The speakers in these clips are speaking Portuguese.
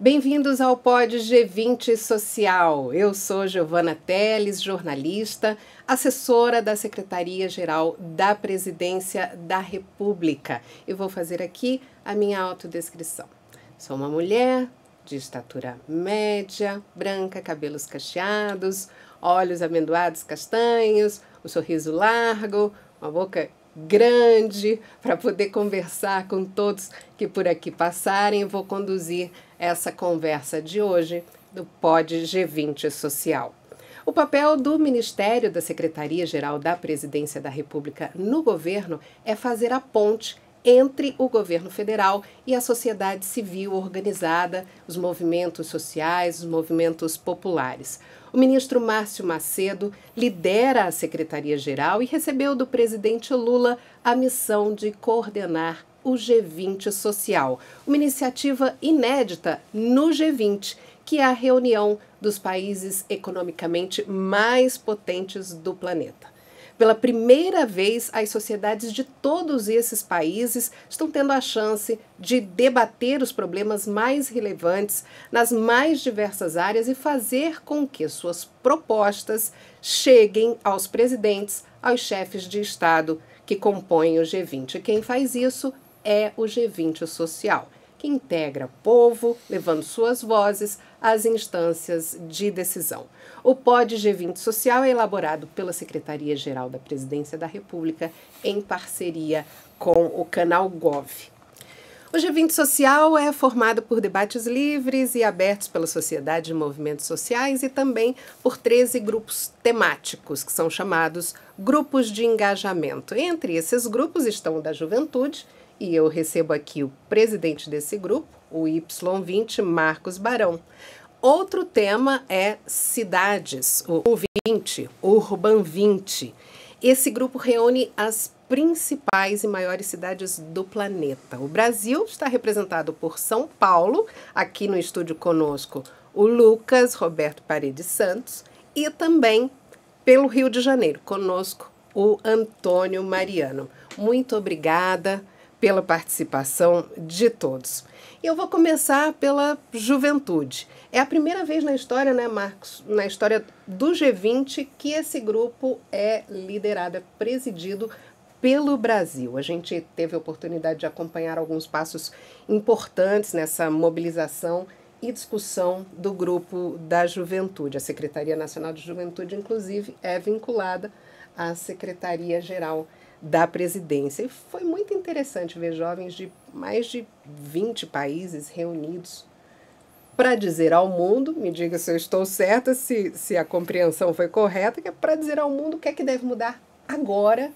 Bem-vindos ao Pod G20 Social. Eu sou Giovana Teles, jornalista, assessora da Secretaria-Geral da Presidência da República e vou fazer aqui a minha autodescrição. Sou uma mulher de estatura média, branca, cabelos cacheados, olhos amendoados castanhos, um sorriso largo, uma boca grande para poder conversar com todos que por aqui passarem. Vou conduzir essa conversa de hoje do Pod G20 Social. O papel do Ministério da Secretaria-Geral da Presidência da República no governo é fazer a ponte entre o governo federal e a sociedade civil organizada, os movimentos sociais, os movimentos populares. O ministro Márcio Macedo lidera a Secretaria-Geral e recebeu do presidente Lula a missão de coordenar o G20 Social, uma iniciativa inédita no G20, que é a reunião dos países economicamente mais potentes do planeta. Pela primeira vez, as sociedades de todos esses países estão tendo a chance de debater os problemas mais relevantes nas mais diversas áreas e fazer com que suas propostas cheguem aos presidentes, aos chefes de Estado que compõem o G20. Quem faz isso é o G20 Social, que integra povo, levando suas vozes às instâncias de decisão. O POD G20 Social é elaborado pela Secretaria-Geral da Presidência da República em parceria com o canal Gov. O G20 Social é formado por debates livres e abertos pela sociedade e movimentos sociais e também por 13 grupos temáticos, que são chamados grupos de engajamento. Entre esses grupos estão o da juventude, e eu recebo aqui o presidente desse grupo, o Y20, Marcos Barão. Outro tema é cidades, o 20 Urban 20. Esse grupo reúne as principais e maiores cidades do planeta. O Brasil está representado por São Paulo, aqui no estúdio conosco o Lucas Roberto Paredes Santos e também pelo Rio de Janeiro, conosco o Antônio Mariano. Muito obrigada pela participação de todos. eu vou começar pela juventude. É a primeira vez na história, né, Marcos, na história do G20 que esse grupo é liderado, é presidido pelo Brasil. A gente teve a oportunidade de acompanhar alguns passos importantes nessa mobilização e discussão do grupo da juventude. A Secretaria Nacional de Juventude, inclusive, é vinculada à Secretaria Geral da presidência. E foi muito interessante ver jovens de mais de 20 países reunidos para dizer ao mundo, me diga se eu estou certa, se, se a compreensão foi correta, que é para dizer ao mundo o que é que deve mudar agora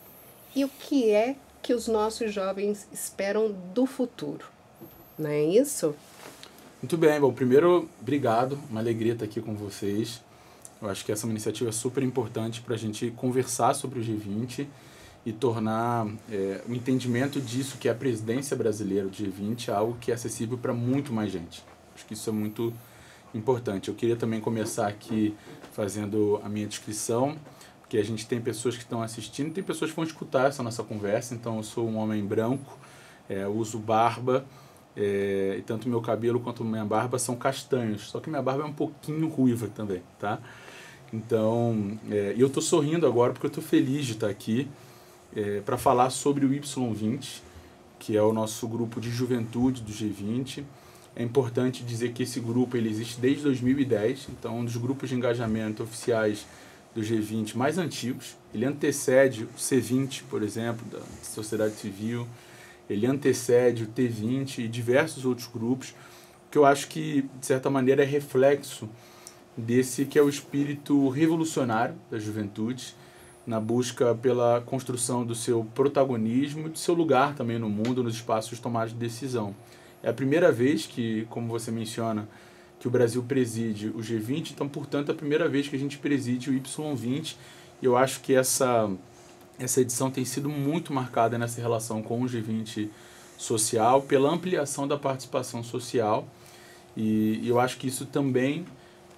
e o que é que os nossos jovens esperam do futuro. Não é isso? Muito bem, bom, primeiro, obrigado, uma alegria estar aqui com vocês. Eu acho que essa é uma iniciativa super importante para a gente conversar sobre o G20 e tornar é, o entendimento disso que é a presidência brasileira do G20 algo que é acessível para muito mais gente. Acho que isso é muito importante. Eu queria também começar aqui fazendo a minha descrição, porque a gente tem pessoas que estão assistindo, tem pessoas que vão escutar essa nossa conversa, então eu sou um homem branco, é, uso barba, é, e tanto meu cabelo quanto minha barba são castanhos, só que minha barba é um pouquinho ruiva também, tá? Então, é, eu estou sorrindo agora porque eu estou feliz de estar aqui, é, para falar sobre o Y20, que é o nosso grupo de juventude do G20. É importante dizer que esse grupo ele existe desde 2010, então é um dos grupos de engajamento oficiais do G20 mais antigos. Ele antecede o C20, por exemplo, da sociedade civil. Ele antecede o T20 e diversos outros grupos, que eu acho que, de certa maneira, é reflexo desse que é o espírito revolucionário da juventude na busca pela construção do seu protagonismo do seu lugar também no mundo, nos espaços tomados de decisão. É a primeira vez que, como você menciona, que o Brasil preside o G20, então, portanto, é a primeira vez que a gente preside o Y20. E eu acho que essa, essa edição tem sido muito marcada nessa relação com o G20 social, pela ampliação da participação social. E, e eu acho que isso também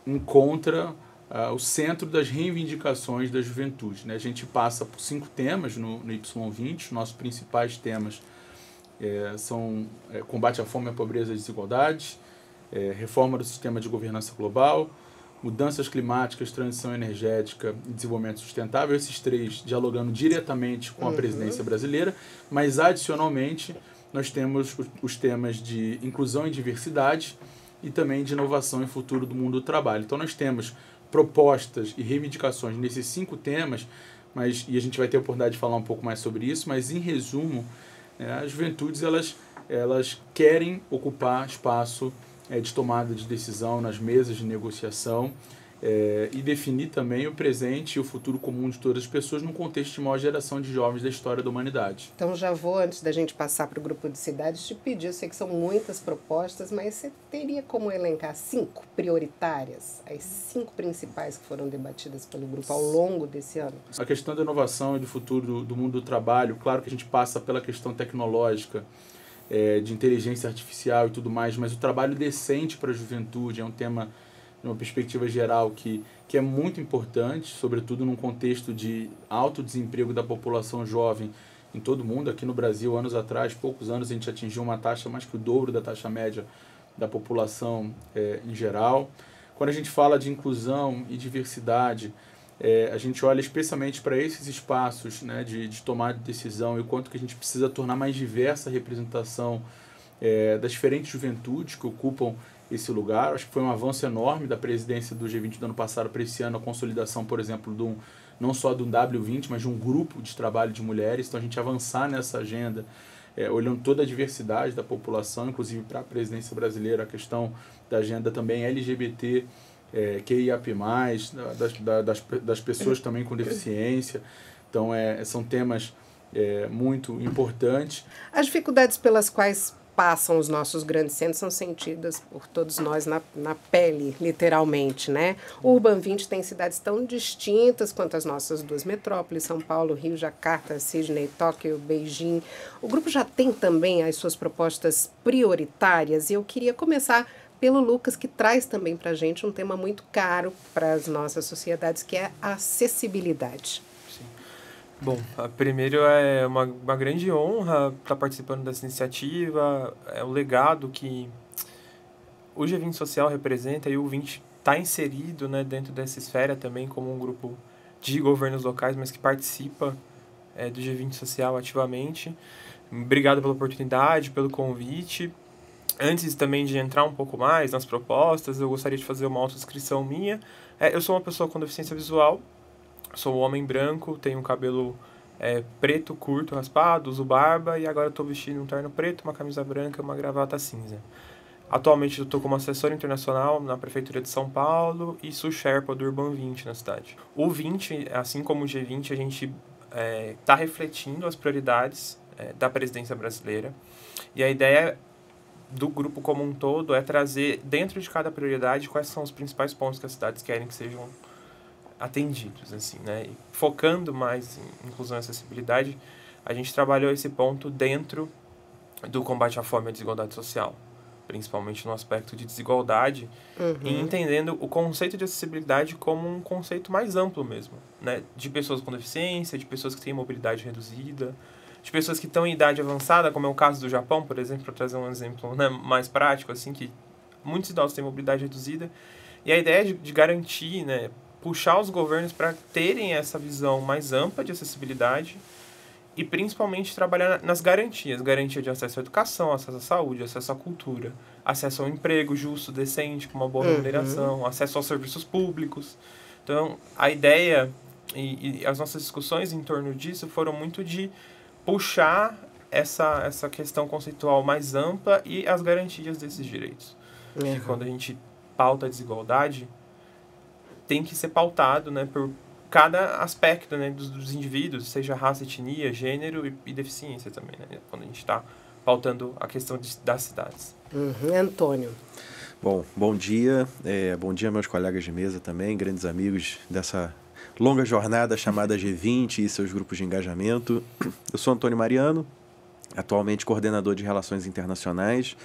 encontra uh, o centro das reivindicações da juventude. Né? A gente passa por cinco temas no, no Y20, nossos principais temas é, são é, combate à fome, à pobreza e à desigualdade, é, reforma do sistema de governança global, mudanças climáticas, transição energética e desenvolvimento sustentável, esses três dialogando diretamente com a uhum. presidência brasileira, mas adicionalmente nós temos os temas de inclusão e diversidade e também de inovação e futuro do mundo do trabalho. Então nós temos propostas e reivindicações nesses cinco temas, mas e a gente vai ter a oportunidade de falar um pouco mais sobre isso, mas em resumo, né, as juventudes elas, elas querem ocupar espaço é, de tomada de decisão nas mesas de negociação é, e definir também o presente e o futuro comum de todas as pessoas num contexto de maior geração de jovens da história da humanidade. Então já vou, antes da gente passar para o grupo de cidades, te pedir, eu sei que são muitas propostas, mas você teria como elencar cinco prioritárias, as cinco principais que foram debatidas pelo grupo ao longo desse ano? A questão da inovação e do futuro do, do mundo do trabalho, claro que a gente passa pela questão tecnológica, é, de inteligência artificial e tudo mais, mas o trabalho decente para a juventude é um tema uma perspectiva geral que, que é muito importante, sobretudo num contexto de alto desemprego da população jovem em todo o mundo. Aqui no Brasil, anos atrás, poucos anos, a gente atingiu uma taxa mais que o dobro da taxa média da população é, em geral. Quando a gente fala de inclusão e diversidade, é, a gente olha especialmente para esses espaços né, de, de tomada de decisão e o quanto que a gente precisa tornar mais diversa a representação é, das diferentes juventudes que ocupam esse lugar. Acho que foi um avanço enorme da presidência do G20 do ano passado para esse ano, a consolidação, por exemplo, de um, não só de um W20, mas de um grupo de trabalho de mulheres. Então, a gente avançar nessa agenda, é, olhando toda a diversidade da população, inclusive para a presidência brasileira, a questão da agenda também LGBT, é, QIAP+, das, das, das pessoas também com deficiência. Então, é, são temas é, muito importantes. As dificuldades pelas quais passam os nossos grandes centros são sentidas por todos nós na, na pele, literalmente, né? O Urban 20 tem cidades tão distintas quanto as nossas duas metrópoles, São Paulo, Rio, Jacarta, Sydney, Tóquio, Beijing. O grupo já tem também as suas propostas prioritárias e eu queria começar pelo Lucas, que traz também para a gente um tema muito caro para as nossas sociedades, que é a acessibilidade. Bom, primeiro é uma, uma grande honra estar tá participando dessa iniciativa, é o legado que o G20 Social representa e o 20 está inserido né, dentro dessa esfera também como um grupo de governos locais, mas que participa é, do G20 Social ativamente. Obrigado pela oportunidade, pelo convite. Antes também de entrar um pouco mais nas propostas, eu gostaria de fazer uma autoscrição minha. É, eu sou uma pessoa com deficiência visual, sou um homem branco, tenho um cabelo é, preto, curto, raspado, uso barba e agora estou vestindo um terno preto, uma camisa branca e uma gravata cinza. Atualmente eu estou como assessor internacional na Prefeitura de São Paulo e sou Sherpa do Urban 20 na cidade. O 20, assim como o G20, a gente está é, tá refletindo as prioridades é, da presidência brasileira e a ideia do grupo como um todo é trazer dentro de cada prioridade quais são os principais pontos que as cidades querem que sejam atendidos, assim, né? E focando mais em inclusão e acessibilidade, a gente trabalhou esse ponto dentro do combate à fome e à desigualdade social, principalmente no aspecto de desigualdade, uhum. e entendendo o conceito de acessibilidade como um conceito mais amplo mesmo, né? De pessoas com deficiência, de pessoas que têm mobilidade reduzida, de pessoas que estão em idade avançada, como é o caso do Japão, por exemplo, para trazer um exemplo né, mais prático, assim, que muitos idosos têm mobilidade reduzida, e a ideia de, de garantir, né, puxar os governos para terem essa visão mais ampla de acessibilidade e principalmente trabalhar nas garantias, garantia de acesso à educação, acesso à saúde, acesso à cultura, acesso ao emprego justo, decente, com uma boa uhum. remuneração, uhum. acesso aos serviços públicos. Então, a ideia e, e, as nossas discussões em torno disso foram muito de puxar essa, essa questão conceitual mais ampla e as garantias desses direitos. Uhum. quando a gente pauta a desigualdade, tem que ser pautado né, por cada aspecto né, dos, dos indivíduos, seja raça, etnia, gênero e, e deficiência também, né, quando a gente está pautando a questão de, das cidades. Uhum. Antônio. Bom, bom dia, é, bom dia meus colegas de mesa também, grandes amigos dessa longa jornada chamada G20 e seus grupos de engajamento. Eu sou Antônio Mariano, atualmente coordenador de Relações Internacionais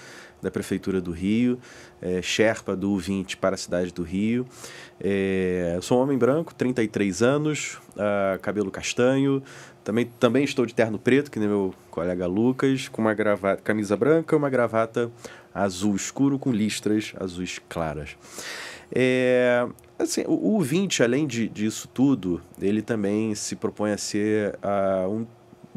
da Prefeitura do Rio, é, Sherpa do 20 para a cidade do Rio. É, sou um homem branco, 33 anos, uh, cabelo castanho, também, também estou de terno preto, que nem meu colega Lucas, com uma gravata, camisa branca e uma gravata azul escuro com listras azuis claras. É, assim, o, o 20, além de, disso tudo, ele também se propõe a ser uh, um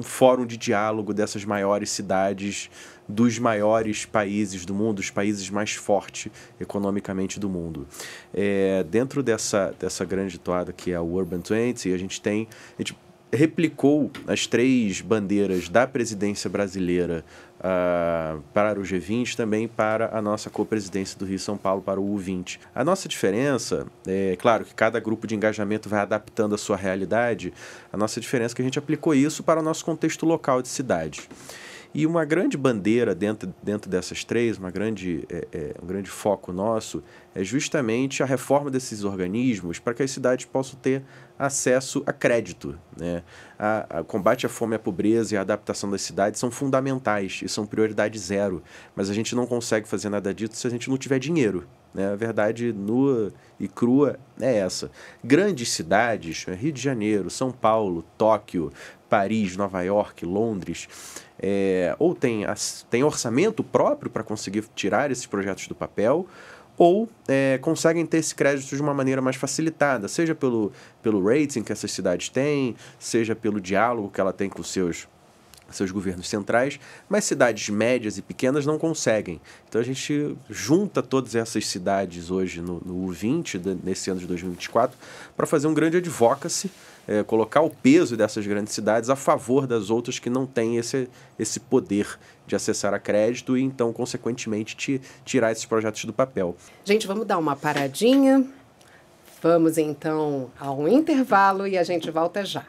fórum de diálogo dessas maiores cidades, dos maiores países do mundo, os países mais fortes economicamente do mundo. É, dentro dessa, dessa grande toada que é o Urban 20, a gente tem. A gente replicou as três bandeiras da presidência brasileira Uh, para o G20, também para a nossa co-presidência do Rio São Paulo, para o U20. A nossa diferença, é claro que cada grupo de engajamento vai adaptando a sua realidade, a nossa diferença é que a gente aplicou isso para o nosso contexto local de cidade. E uma grande bandeira dentro, dentro dessas três, uma grande, é, é, um grande foco nosso, é justamente a reforma desses organismos para que as cidades possam ter acesso a crédito. Né? A, a combate à fome, à pobreza e a adaptação das cidades são fundamentais e são prioridade zero. Mas a gente não consegue fazer nada disso se a gente não tiver dinheiro. Né? A verdade nua e crua é essa. Grandes cidades, né? Rio de Janeiro, São Paulo, Tóquio, Paris, Nova York, Londres, é, ou tem, tem orçamento próprio para conseguir tirar esses projetos do papel, ou é, conseguem ter esse crédito de uma maneira mais facilitada, seja pelo, pelo rating que essas cidades têm, seja pelo diálogo que ela tem com seus seus governos centrais, mas cidades médias e pequenas não conseguem. Então a gente junta todas essas cidades hoje no, no U20, nesse ano de 2024, para fazer um grande advocacy é, colocar o peso dessas grandes cidades a favor das outras que não têm esse, esse poder de acessar a crédito e então, consequentemente, te, tirar esses projetos do papel. Gente, vamos dar uma paradinha. Vamos então ao intervalo e a gente volta já.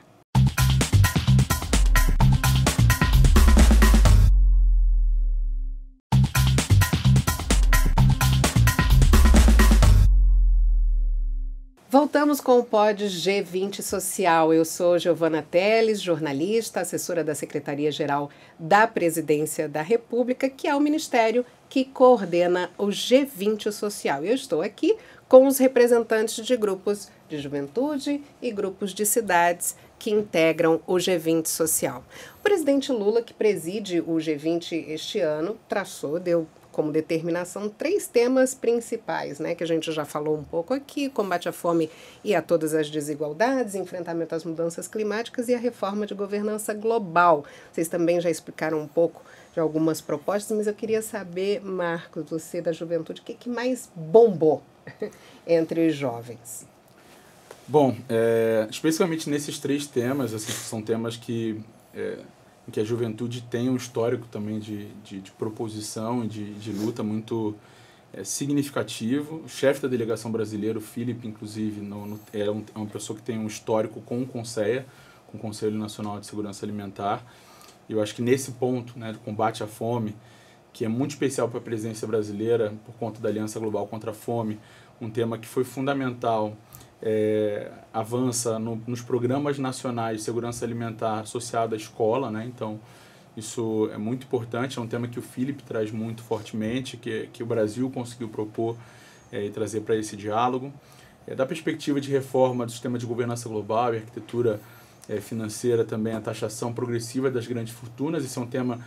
voltamos com o Pod G20 Social. Eu sou Giovana Teles, jornalista, assessora da Secretaria-Geral da Presidência da República, que é o ministério que coordena o G20 Social. Eu estou aqui com os representantes de grupos de juventude e grupos de cidades que integram o G20 Social. O presidente Lula, que preside o G20 este ano, traçou, deu como determinação três temas principais, né, que a gente já falou um pouco aqui: combate à fome e a todas as desigualdades, enfrentamento às mudanças climáticas e a reforma de governança global. Vocês também já explicaram um pouco de algumas propostas, mas eu queria saber, Marcos, você da juventude, o que, que mais bombou entre os jovens? Bom, é, especificamente nesses três temas, assim, são temas que é, em que a juventude tem um histórico também de, de, de proposição e de, de luta muito é, significativo. O chefe da delegação brasileira, o Felipe, inclusive, no, no, é, um, é uma pessoa que tem um histórico com o CONSEA, com o Conselho Nacional de Segurança Alimentar. Eu acho que nesse ponto, né, do combate à fome, que é muito especial para a presidência brasileira por conta da Aliança Global contra a Fome, um tema que foi fundamental é, avança no, nos programas nacionais de segurança alimentar associado à escola, né? Então, isso é muito importante, é um tema que o Felipe traz muito fortemente, que, que o Brasil conseguiu propor é, e trazer para esse diálogo. É, da perspectiva de reforma do sistema de governança global e arquitetura é, financeira também, a taxação progressiva das grandes fortunas, esse é um tema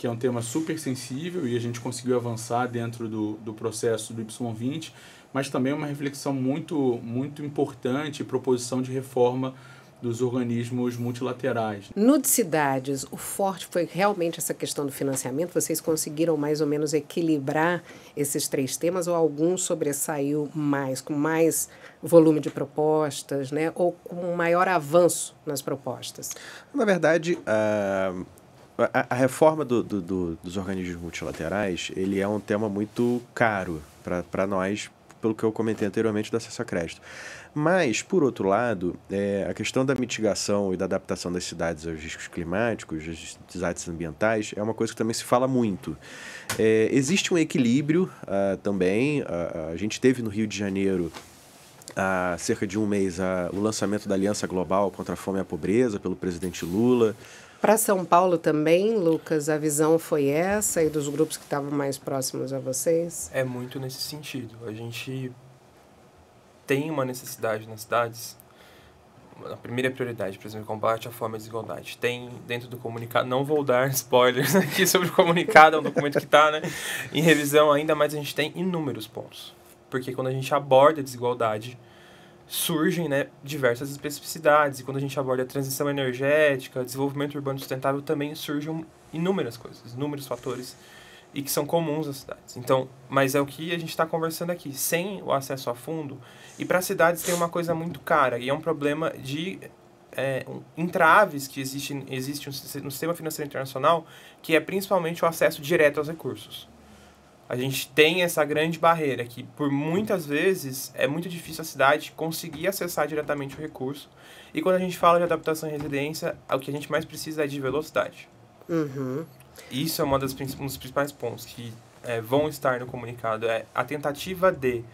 que é um tema super sensível e a gente conseguiu avançar dentro do, do processo do Y20, mas também é uma reflexão muito, muito importante proposição de reforma dos organismos multilaterais. No de cidades, o forte foi realmente essa questão do financiamento. Vocês conseguiram mais ou menos equilibrar esses três temas ou algum sobressaiu mais, com mais volume de propostas, né? Ou com maior avanço nas propostas? Na verdade, eh, a, a reforma do, do, do, dos organismos multilaterais ele é um tema muito caro para nós, pelo que eu comentei anteriormente do acesso a crédito. Mas, por outro lado, é, a questão da mitigação e da adaptação das cidades aos riscos climáticos, aos desastres ambientais, é uma coisa que também se fala muito. É, existe um equilíbrio uh, também. a gente teve no Rio de Janeiro há cerca de um mês a, o lançamento da Aliança Global contra a Fome e a Pobreza pelo presidente Lula. Para São Paulo também, Lucas, a visão foi essa e dos grupos que estavam mais próximos a vocês? É muito nesse sentido. A gente tem uma necessidade nas cidades. A primeira prioridade, por exemplo, combate à fome e à desigualdade. Tem dentro do comunicado, não vou dar spoilers aqui sobre o comunicado, é um documento que está né, em revisão ainda, mas a gente tem inúmeros pontos. Porque quando a gente aborda a desigualdade, surgem né, diversas especificidades. E quando a gente aborda a transição energética, desenvolvimento urbano sustentável, também surgem inúmeras coisas, inúmeros fatores e que são comuns às cidades. Então, mas é o que a gente está conversando aqui, sem o acesso a fundo. E para as cidades tem uma coisa muito cara e é um problema de é, um, entraves que existem existe no sistema financeiro internacional, que é principalmente o acesso direto aos recursos a gente tem essa grande barreira que, por muitas vezes, é muito difícil a cidade conseguir acessar diretamente o recurso. E quando a gente fala de adaptação em residência, é o que a gente mais precisa é de velocidade. Uhum. Isso é uma das, um dos principais pontos que é, vão estar no comunicado. É a tentativa de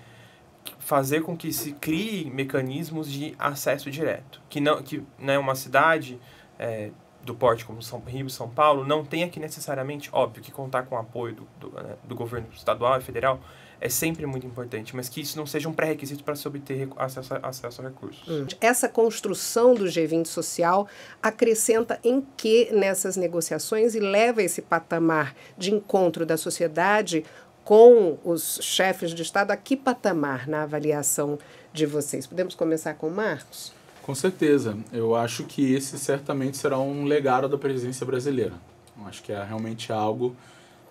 fazer com que se crie mecanismos de acesso direto. Que não que né, uma cidade... É, do porte como São Rio e São Paulo não tenha que necessariamente, óbvio, que contar com o apoio do, do, né, do governo estadual e federal é sempre muito importante, mas que isso não seja um pré-requisito para se obter acesso a, acesso a recursos. Hum. Essa construção do G20 social acrescenta em que nessas negociações e leva esse patamar de encontro da sociedade com os chefes de Estado a que patamar na avaliação de vocês? Podemos começar com o Marcos? Com certeza. Eu acho que esse certamente será um legado da presidência brasileira. Eu acho que é realmente algo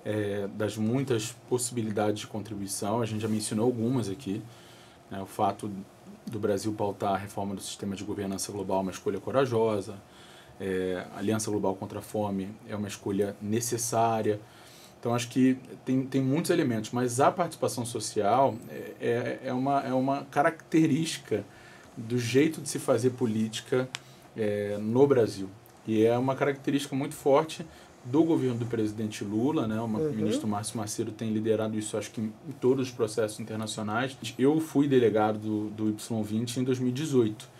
é, das muitas possibilidades de contribuição. A gente já mencionou algumas aqui. Né? O fato do Brasil pautar a reforma do sistema de governança global é uma escolha corajosa. É, a Aliança Global contra a Fome é uma escolha necessária. Então, acho que tem, tem muitos elementos, mas a participação social é, é, é uma, é uma característica do jeito de se fazer política é, no Brasil. E é uma característica muito forte do governo do presidente Lula, né? O uhum. ministro Márcio Macedo tem liderado isso, acho que em todos os processos internacionais. Eu fui delegado do, do Y20 em 2018.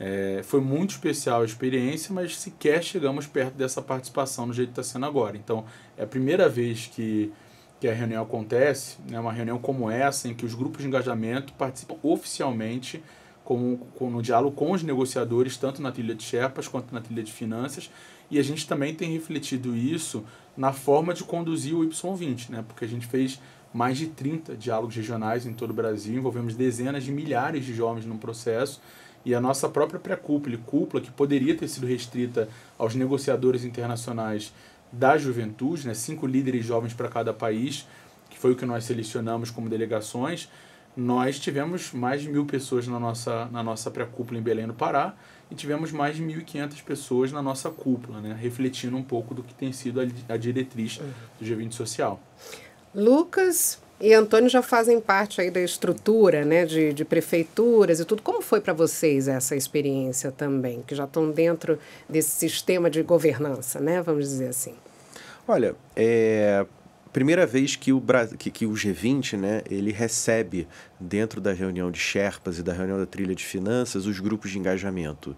É, foi muito especial a experiência, mas sequer chegamos perto dessa participação do jeito que está sendo agora. Então, é a primeira vez que, que a reunião acontece, né? uma reunião como essa, em que os grupos de engajamento participam oficialmente com, com, no diálogo com os negociadores, tanto na trilha de Sherpas quanto na trilha de finanças, e a gente também tem refletido isso na forma de conduzir o Y20, né? porque a gente fez mais de 30 diálogos regionais em todo o Brasil, envolvemos dezenas de milhares de jovens no processo, e a nossa própria pré-cúpula, cúpula que poderia ter sido restrita aos negociadores internacionais da juventude, né? cinco líderes jovens para cada país, que foi o que nós selecionamos como delegações, nós tivemos mais de mil pessoas na nossa, na nossa pré-cúpula em Belém do Pará e tivemos mais de 1.500 pessoas na nossa cúpula, né? refletindo um pouco do que tem sido a, a diretriz uhum. do G20 Social. Lucas e Antônio já fazem parte aí da estrutura né, de, de prefeituras e tudo. Como foi para vocês essa experiência também, que já estão dentro desse sistema de governança, né, vamos dizer assim? Olha, é, primeira vez que o, que, que o G20 né, ele recebe, dentro da reunião de Sherpas e da reunião da trilha de finanças, os grupos de engajamento.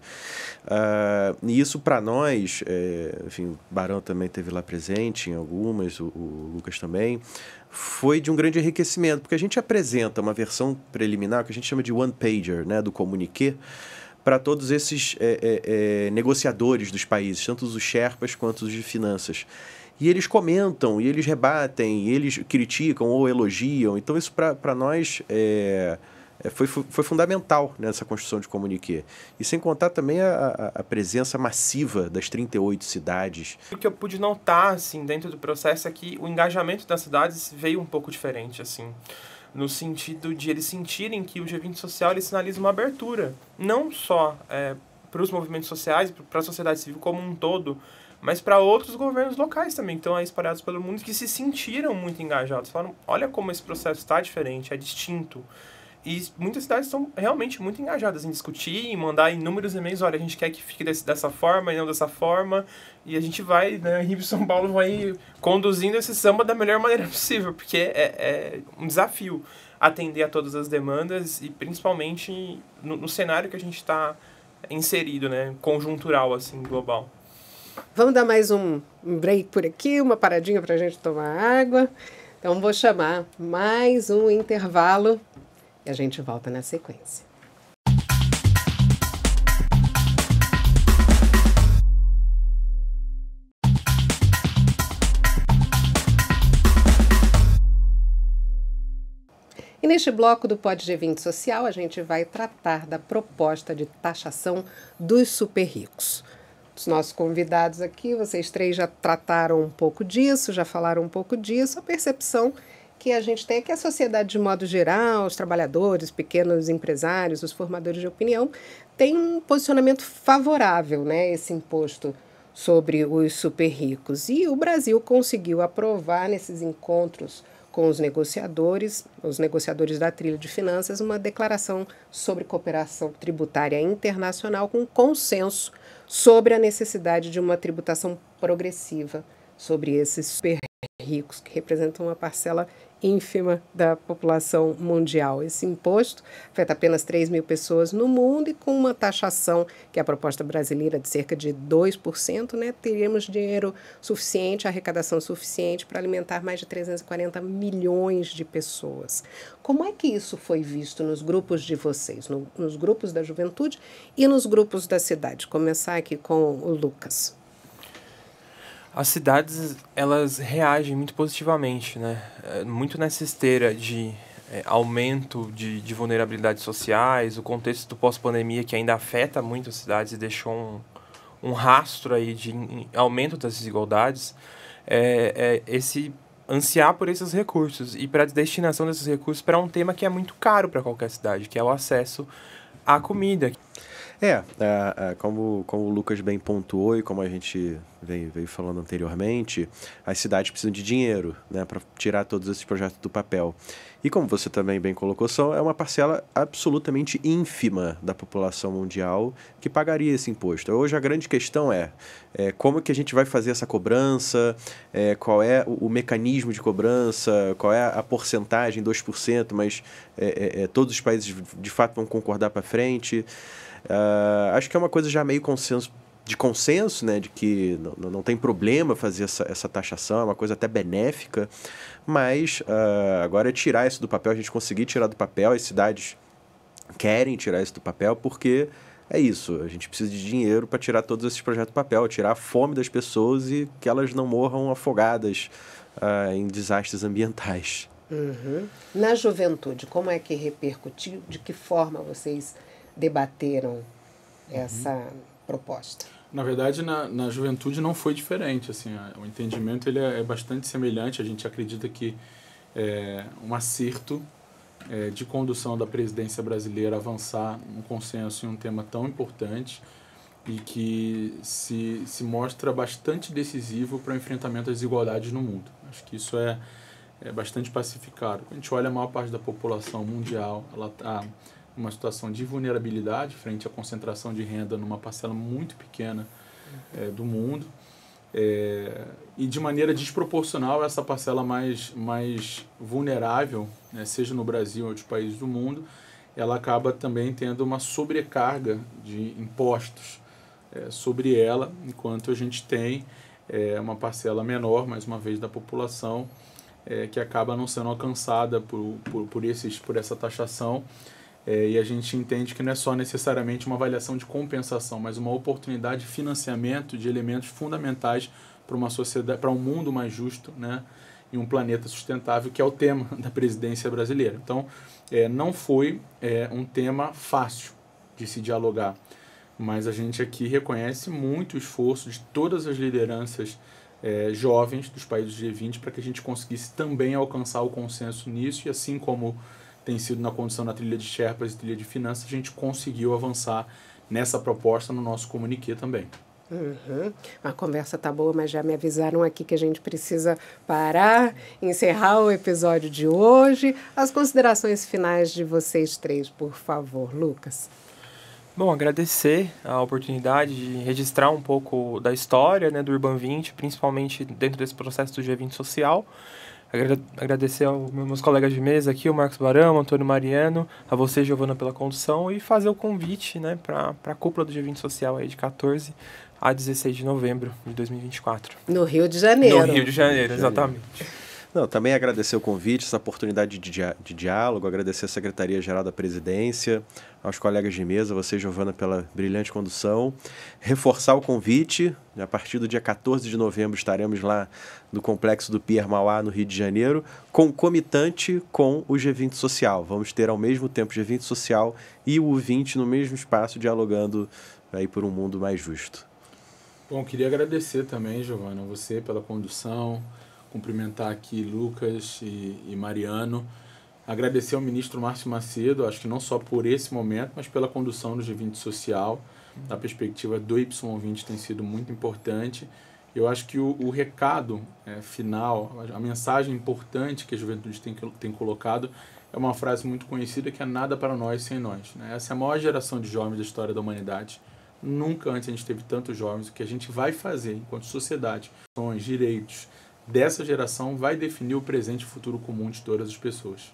Uh, e isso para nós, é, enfim, o Barão também teve lá presente em algumas, o, o Lucas também, foi de um grande enriquecimento, porque a gente apresenta uma versão preliminar que a gente chama de one-pager, né, do comuniqué, para todos esses é, é, é, negociadores dos países, tanto os Sherpas quanto os de finanças. E eles comentam, e eles rebatem, e eles criticam ou elogiam. Então, isso para nós é, é foi, foi fundamental nessa construção de comuniquê. E sem contar também a, a, presença massiva das 38 cidades. O que eu pude notar, assim, dentro do processo é que o engajamento das cidades veio um pouco diferente, assim no sentido de eles sentirem que o G20 social ele sinaliza uma abertura, não só é, para os movimentos sociais, para a sociedade civil como um todo, mas para outros governos locais também, que estão aí espalhados pelo mundo, que se sentiram muito engajados. Falaram, olha como esse processo está diferente, é distinto. E muitas cidades estão realmente muito engajadas em discutir, em mandar inúmeros e-mails, olha, a gente quer que fique desse, dessa forma e não dessa forma. E a gente vai, né, Rio São Paulo vai conduzindo esse samba da melhor maneira possível, porque é, é um desafio atender a todas as demandas e principalmente no, no cenário que a gente está inserido, né, conjuntural, assim, global. Vamos dar mais um break por aqui, uma paradinha para a gente tomar água. Então, vou chamar mais um intervalo e a gente volta na sequência. E neste bloco do Pod G20 Social, a gente vai tratar da proposta de taxação dos super ricos dos nossos convidados aqui. Vocês três já trataram um pouco disso, já falaram um pouco disso. A percepção que a gente tem é que a sociedade, de modo geral, os trabalhadores, pequenos empresários, os formadores de opinião, tem um posicionamento favorável, né? Esse imposto sobre os super ricos. E o Brasil conseguiu aprovar nesses encontros com os negociadores, os negociadores da trilha de finanças, uma declaração sobre cooperação tributária internacional com consenso sobre a necessidade de uma tributação progressiva sobre esses super ricos, que representam uma parcela ínfima da população mundial. Esse imposto afeta apenas 3 mil pessoas no mundo e com uma taxação, que é a proposta brasileira, de cerca de 2%, né, teríamos dinheiro suficiente, arrecadação suficiente para alimentar mais de 340 milhões de pessoas. Como é que isso foi visto nos grupos de vocês, no, nos grupos da juventude e nos grupos da cidade? Começar aqui com o Lucas as cidades elas reagem muito positivamente, né? É, muito nessa esteira de é, aumento de, de vulnerabilidades sociais, o contexto do pós-pandemia que ainda afeta muito as cidades e deixou um, um rastro aí de aumento das desigualdades, é, é esse ansiar por esses recursos e para a destinação desses recursos para um tema que é muito caro para qualquer cidade, que é o acesso à comida. É, é, é, como, como o Lucas bem pontuou e como a gente veio, veio falando anteriormente, as cidades precisam de dinheiro né, para tirar todos esses projetos do papel. E como você também bem colocou, são, é uma parcela absolutamente ínfima da população mundial que pagaria esse imposto. Hoje a grande questão é, é como que a gente vai fazer essa cobrança, é, qual é o, o, mecanismo de cobrança, qual é a porcentagem, 2%, mas é, é, é, todos os países de fato vão concordar para frente. Uh, acho que é uma coisa já meio consenso, de consenso, né? De que não, não tem problema fazer essa, essa taxação, é uma coisa até benéfica. Mas uh, agora é tirar isso do papel, a gente conseguir tirar do papel, as cidades querem tirar isso do papel porque é isso, a gente precisa de dinheiro para tirar todos esses projetos do papel, tirar a fome das pessoas e que elas não morram afogadas uh, em desastres ambientais. Uhum. Na juventude, como é que repercutiu? De que forma vocês debateram uhum. essa uhum. proposta? Na verdade, na, na juventude não foi diferente. Assim, a, o entendimento ele é, é, bastante semelhante. A gente acredita que é, um acerto é, de condução da presidência brasileira avançar um consenso em um tema tão importante e que se, se mostra bastante decisivo para o enfrentamento às desigualdades no mundo. Acho que isso é, é bastante pacificado. Quando a gente olha a maior parte da população mundial, ela está uma situação de vulnerabilidade frente à concentração de renda numa parcela muito pequena é, do mundo é, e de maneira desproporcional essa parcela mais, mais vulnerável, né, seja no Brasil ou outros países do mundo, ela acaba também tendo uma sobrecarga de impostos é, sobre ela, enquanto a gente tem é, uma parcela menor, mais uma vez, da população é, que acaba não sendo alcançada por, por, por, esses, por essa taxação é, e a gente entende que não é só necessariamente uma avaliação de compensação, mas uma oportunidade de financiamento de elementos fundamentais para uma sociedade, para um mundo mais justo, né? e um planeta sustentável, que é o tema da presidência brasileira. Então, é, não foi é, um tema fácil de se dialogar, mas a gente aqui reconhece muito o esforço de todas as lideranças é, jovens dos países do G20 para que a gente conseguisse também alcançar o consenso nisso e assim como tem sido na condução da trilha de Sherpas e trilha de Finanças, a gente conseguiu avançar nessa proposta no nosso comuniquê também. Uhum. A conversa tá boa, mas já me avisaram aqui que a gente precisa parar, encerrar o episódio de hoje. As considerações finais de vocês três, por favor, Lucas. Bom, agradecer a oportunidade de registrar um pouco da história né, do Urban 20, principalmente dentro desse processo do G20 social. Agradecer aos meus colegas de mesa aqui, o Marcos Barão, Antônio Mariano, a você, Giovana, pela condução e fazer o convite né, para a cúpula do G20 Social aí de 14 a 16 de novembro de 2024. No Rio de Janeiro. No Rio de Janeiro, exatamente. Não, também agradecer o convite, essa oportunidade de, de diálogo, agradecer a Secretaria-Geral da Presidência, aos colegas de mesa, você, Giovana, pela brilhante condução. Reforçar o convite, a partir do dia 14 de novembro estaremos lá no Complexo do Pier Mauá, no Rio de Janeiro, concomitante com o G20 Social. Vamos ter ao mesmo tempo o G20 Social e o U20 no mesmo espaço, dialogando aí por um mundo mais justo. Bom, queria agradecer também, Giovana, você pela condução, cumprimentar aqui Lucas e, e Mariano. Agradecer ao ministro Márcio Macedo, acho que não só por esse momento, mas pela condução do G20 Social. Da perspectiva do Y20 tem sido muito importante. Eu acho que o, o recado é, final, a mensagem importante que a juventude tem, tem colocado é uma frase muito conhecida que é nada para nós sem nós. Né? Essa é a maior geração de jovens da história da humanidade. Nunca antes a gente teve tantos jovens. O que a gente vai fazer enquanto sociedade, sons, direitos, dessa geração vai definir o presente e futuro comum de todas as pessoas.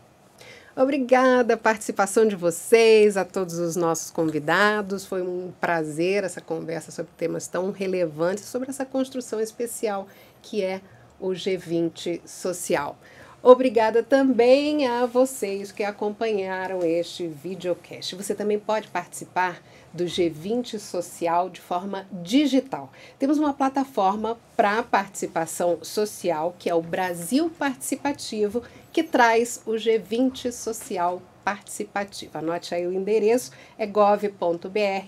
Obrigada a participação de vocês, a todos os nossos convidados. Foi um prazer essa conversa sobre temas tão relevantes, sobre essa construção especial que é o G20 Social. Obrigada também a vocês que acompanharam este videocast. Você também pode participar do G20 Social de forma digital. Temos uma plataforma para participação social, que é o Brasil Participativo, que traz o G20 Social Participativo. Anote aí o endereço, é gov.br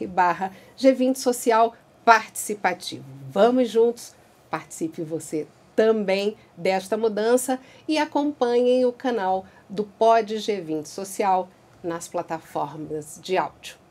barra G20 Social Participativo. Vamos juntos, participe você também desta mudança e acompanhem o canal do Pod G20 Social nas plataformas de áudio.